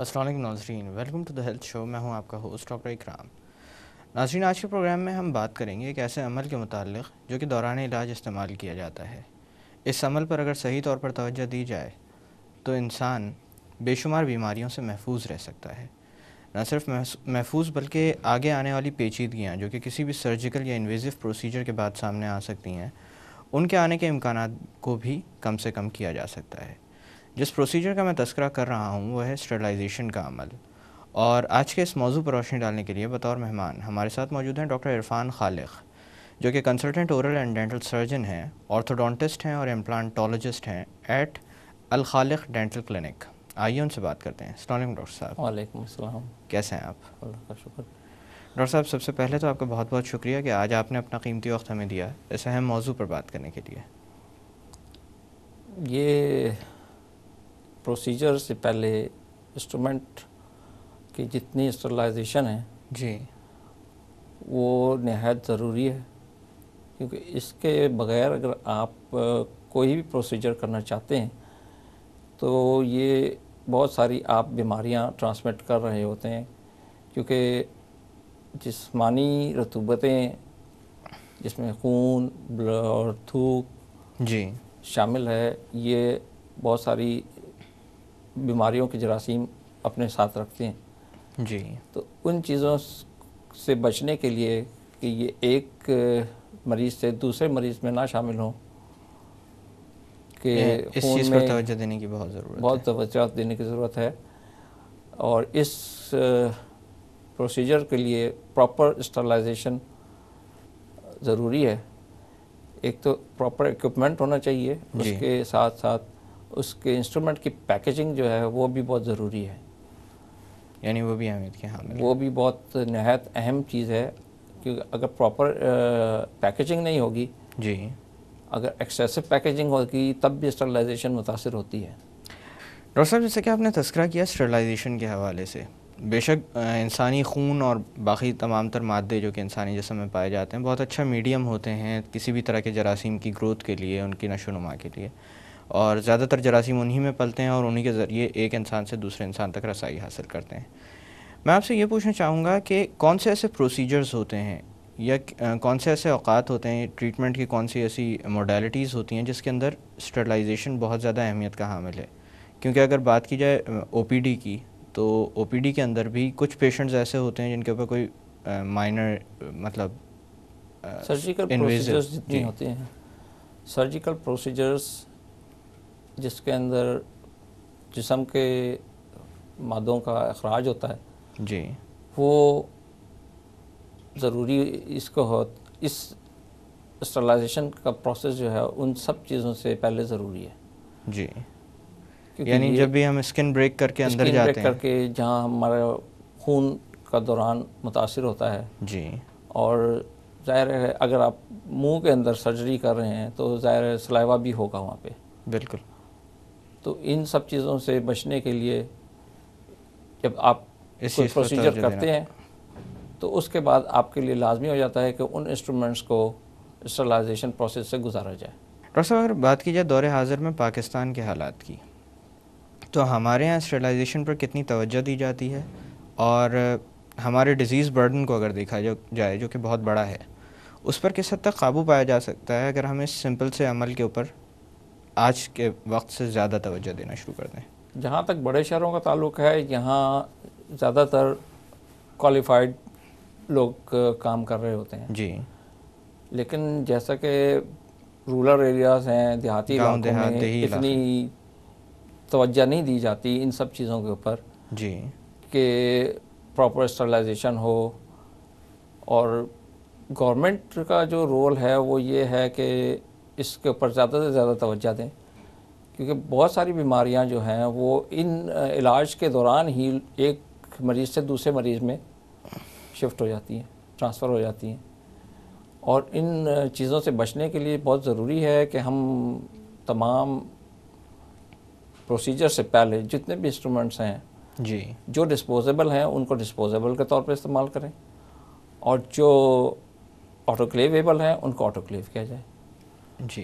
असलम नाजरीन welcome to the health show मैं हूं आपका होस्ट डॉक्टर इकराम नाजरीन आज के प्रोग्राम में हम बात करेंगे एक ऐसे अमल के मतलब जो कि दौरान इलाज इस्तेमाल किया जाता है इस अमल पर अगर सही तौर पर तोज्जा दी जाए तो इंसान बेशुमार बीमारियों से महफूज रह सकता है न सिर्फ महफूज बल्कि आगे आने वाली पेचीदगियाँ जो कि किसी भी सर्जिकल या इन्वेजिव प्रोसीजर के बाद सामने आ सकती हैं उनके आने के इम्कान को भी कम से कम किया जा सकता है जिस प्रोसीजर का मैं तस्करा कर रहा हूँ वह है स्टरलाइजेशन का अमल और आज के इस मौजू पर रोशनी डालने के लिए बतौर मेहमान हमारे साथ मौजूद हैं डॉक्टर इरफान खालिक जो कि consultant oral and dental surgeon हैं ऑर्थोडोंटिस्ट हैं और इम्प्लांटोलॉजिस्ट हैं एट अल खालिक डेंटल क्लिनिक आइए उनसे बात करते हैं अलैक्म डॉक्टर साहब वालेकुम कैसे हैं आप डॉक्टर साहब सबसे पहले तो आपका बहुत बहुत शुक्रिया कि आज आपने अपना कीमती वक्त हमें दिया इस अहम मौजू पर बात करने के लिए ये प्रोसीजर से पहले इंस्ट्रूमेंट की जितनी स्टरलाइजेशन है जी वो नहायत ज़रूरी है क्योंकि इसके बगैर अगर आप कोई भी प्रोसीजर करना चाहते हैं तो ये बहुत सारी आप बीमारियां ट्रांसमिट कर रहे होते हैं क्योंकि जिस्मानी रतूबतें जिसमें खून और थूक जी शामिल है ये बहुत सारी बीमारियों के जरासीम अपने साथ रखते हैं जी तो उन चीज़ों से बचने के लिए कि ये एक मरीज़ से दूसरे मरीज़ में ना शामिल हों कि इस चीज़ में तवज्जो देने की बहुत ज़रूरत बहुत तो देने की ज़रूरत है और इस प्रोसीजर के लिए प्रॉपर स्टरलाइजेशन ज़रूरी है एक तो प्रॉपर इक्विपमेंट होना चाहिए उसके साथ साथ उसके इंस्ट्रूमेंट की पैकेजिंग जो है वो भी बहुत ज़रूरी है यानी वो भी अहमियत के हाल वो भी बहुत नहायत अहम चीज़ है क्योंकि अगर प्रॉपर पैकेजिंग नहीं होगी जी अगर एक्सेसिव पैकेजिंग होगी तब भी स्टरलाइजेशन मुतासर होती है डॉक्टर साहब जैसे कि आपने तस्करा किया स्टरलाइजेशन के हवाले से बेशक इंसानी खून और बाकी तमाम तर मादे जो कि इंसानी जिसम में पाए जाते हैं बहुत अच्छा मीडियम होते हैं किसी भी तरह के जरासीम की ग्रोथ के लिए उनकी नशोनुमा के लिए और ज़्यादातर जरासीम उन्हीं में पलते हैं और उन्हीं के ज़रिए एक इंसान से दूसरे इंसान तक रसाई हासिल करते हैं मैं आपसे ये पूछना चाहूँगा कि कौन से ऐसे प्रोसीजर्स होते हैं या कौन से ऐसे अवात होते हैं ट्रीटमेंट की कौन सी ऐसी मोडलिटीज़ होती हैं जिसके अंदर स्टरलाइजेशन बहुत ज़्यादा अहमियत का हामिल है क्योंकि अगर बात की जाए ओ की तो ओ के अंदर भी कुछ पेशेंट्स ऐसे होते हैं जिनके ऊपर कोई माइनर मतलब सर्जिकल प्रोसीजर्स जितनी होती हैं सर्जिकल प्रोसीजर्स जिसके अंदर जिसम के मादों का अखराज होता है जी वो ज़रूरी इसको हो इस स्टरलाइजेशन का प्रोसेस जो है उन सब चीज़ों से पहले ज़रूरी है जी यानी जब भी हम स्किन ब्रेक करके अंदर जाते ब्रेक हैं करके जहाँ हमारे खून का दौरान मुतासर होता है जी और ज़ाहिर है अगर आप मुंह के अंदर सर्जरी कर रहे हैं तो ज़ाहिर है सलाइवा भी होगा वहाँ पे बिल्कुल तो इन सब चीज़ों से बचने के लिए जब आप इस प्रोसीजर करते हैं तो उसके बाद आपके लिए लाजमी हो जाता है कि उन इंस्ट्रूमेंट्स को स्टरलाइजेशन प्रोसेस से गुजारा जाए डॉक्टर साहब अगर बात की जाए दौरे हाजिर में पाकिस्तान के हालात की तो हमारे यहाँ स्टरलाइजेशन पर कितनी तवज्जो दी जाती है और हमारे डिज़ीज़ बर्डन को अगर देखा जाए जो कि बहुत बड़ा है उस पर किस हद तक काबू पाया जा सकता है अगर हम इस सिंपल से अमल के ऊपर आज के वक्त से ज़्यादा तोज्जो देना शुरू कर दें जहाँ तक बड़े शहरों का ताल्लुक है यहाँ ज़्यादातर क्वालिफाइड लोग काम कर रहे होते हैं जी लेकिन जैसा कि रूरल एरियाज़ हैं देहाती इलाकों में इतनी तोज्जा नहीं दी जाती इन सब चीज़ों के ऊपर जी कि प्रॉपर स्टरलाइजेशन हो और गवर्नमेंट का जो रोल है वो ये है कि इसके ऊपर ज़्यादा से ज़्यादा तोज्जा दें क्योंकि बहुत सारी बीमारियां जो हैं वो इन इलाज के दौरान ही एक मरीज़ से दूसरे मरीज़ में शिफ्ट हो जाती हैं ट्रांसफ़र हो जाती हैं और इन चीज़ों से बचने के लिए बहुत ज़रूरी है कि हम तमाम प्रोसीजर से पहले जितने भी इंस्ट्रूमेंट्स हैं जी जो डिस्पोजेबल हैं उनको डिस्पोजेबल के तौर पर इस्तेमाल करें और जो ऑटोक्लेवेबल हैं उनको ऑटोक्लेव किया जाए जी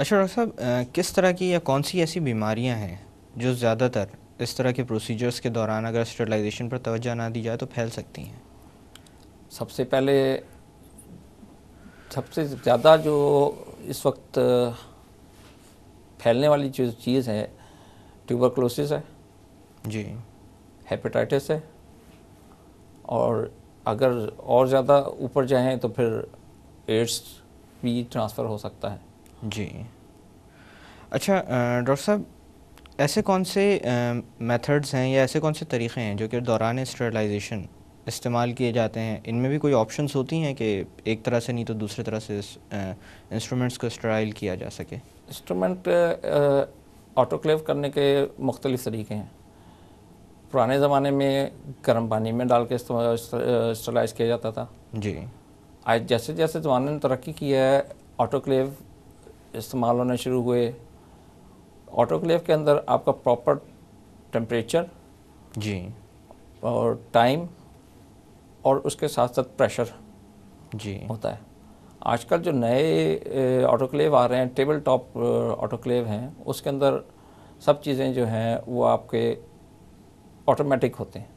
अच्छा डॉक्टर साहब किस तरह की या कौन सी ऐसी बीमारियां हैं जो ज़्यादातर इस तरह के प्रोसीजर्स के दौरान अगर स्टरलाइजेशन पर तोज्जो ना दी जाए तो फैल सकती हैं सबसे पहले सबसे ज़्यादा जो इस वक्त फैलने वाली जो चीज़ है ट्यूबरक्लोसिस है जी हेपेटाइटिस है और अगर और ज़्यादा ऊपर जाएँ तो फिर एड्स भी ट्रांसफ़र हो सकता है जी अच्छा डॉक्टर साहब ऐसे कौन से मेथड्स हैं या ऐसे कौन से तरीक़े हैं जो कि दौरान स्टरलाइजेशन इस्तेमाल किए जाते हैं इनमें भी कोई ऑप्शंस होती हैं कि एक तरह से नहीं तो दूसरे तरह से इंस्ट्रूमेंट्स को स्टराइल किया जा सके इंस्ट्रूमेंट ऑटोक्लेव करने के मुख्तलिफ तरीके हैं पुराने ज़माने में गर्म पानी में डाल के स्टरलाइज किया जाता था जी आज जैसे जैसे ज़माने ने तरक्की की है ऑटोक्लेव इस्तेमाल होने शुरू हुए ऑटोक्लेव के अंदर आपका प्रॉपर टेम्परेचर जी और टाइम और उसके साथ साथ प्रेशर जी होता है आजकल जो नए ऑटोक्लेव आ रहे हैं टेबल टॉप ऑटोक्लेव हैं उसके अंदर सब चीज़ें जो हैं वो आपके ऑटोमेटिक होते हैं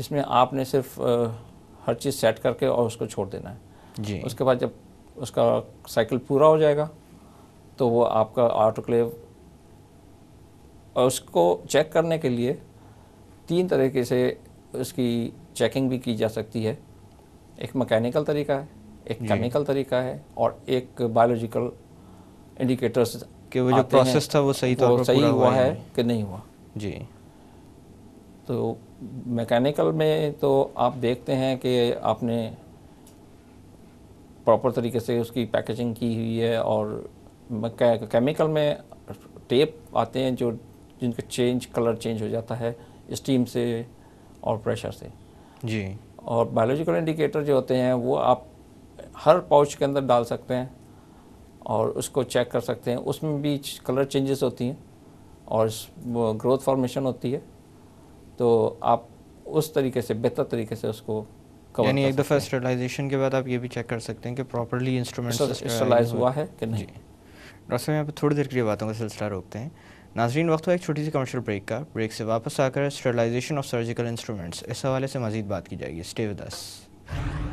इसमें आपने सिर्फ हर चीज़ सेट करके और उसको छोड़ देना है जी उसके बाद जब उसका साइकिल पूरा हो जाएगा तो वो आपका ऑटोक्लेव और उसको चेक करने के लिए तीन तरीके से उसकी चेकिंग भी की जा सकती है एक मैकेनिकल तरीका है एक केमिकल तरीका है और एक बायोलॉजिकल इंडिकेटर्स कि वो जो प्रोसेस था वो सही तौर पर सही हुआ है कि नहीं हुआ जी तो मैकेनिकल में तो आप देखते हैं कि आपने प्रॉपर तरीके से उसकी पैकेजिंग की हुई है और केमिकल में टेप आते हैं जो जिनका चेंज कलर चेंज हो जाता है स्टीम से और प्रेशर से जी और बायोलॉजिकल इंडिकेटर जो होते हैं वो आप हर पाउच के अंदर डाल सकते हैं और उसको चेक कर सकते हैं उसमें भी कलर चेंजेस होती हैं और ग्रोथ फॉर्मेशन होती है तो आप उस तरीके से बेहतर तरीके से उसको यानी एक दफ़ा स्टेलाइजेशन के बाद आप ये भी चेक कर सकते हैं कि प्रॉपरली इंस्ट्रूमेंट स्टेलाइज हुआ है कि नहीं डॉक्टर साहब यहाँ पर थोड़ी देर के लिए बातों का सिलसिला रोकते हैं नाजरीन वक्त हुआ एक छोटी सी कमर्शियल ब्रेक का ब्रेक से वापस आकर स्टेलाइजेशन ऑफ सर्जिकल इंस्ट्रूमेंट्स इस हवाले से मजीद बात की जाएगी स्टे विद अस